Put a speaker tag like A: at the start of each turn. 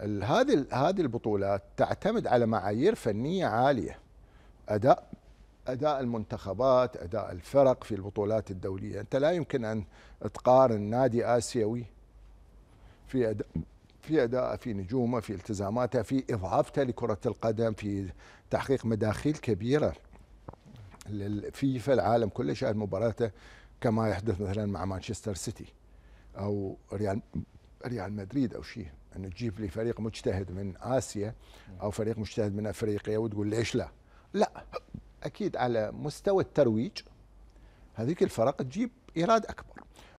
A: هذه هذه البطولات تعتمد على معايير فنيه عاليه اداء اداء المنتخبات اداء الفرق في البطولات الدوليه انت لا يمكن ان تقارن نادي اسيوي في اداء في اداءه في نجومه في التزاماته في اضافته لكره القدم في تحقيق مداخيل كبيره للفيفا العالم كله شاهد مباراته كما يحدث مثلا مع مانشستر سيتي او ريال ريال مدريد او شيء انه تجيب لي فريق مجتهد من اسيا او فريق مجتهد من افريقيا وتقول ليش لا؟ لا اكيد على مستوى الترويج هذيك الفرق تجيب ايراد اكبر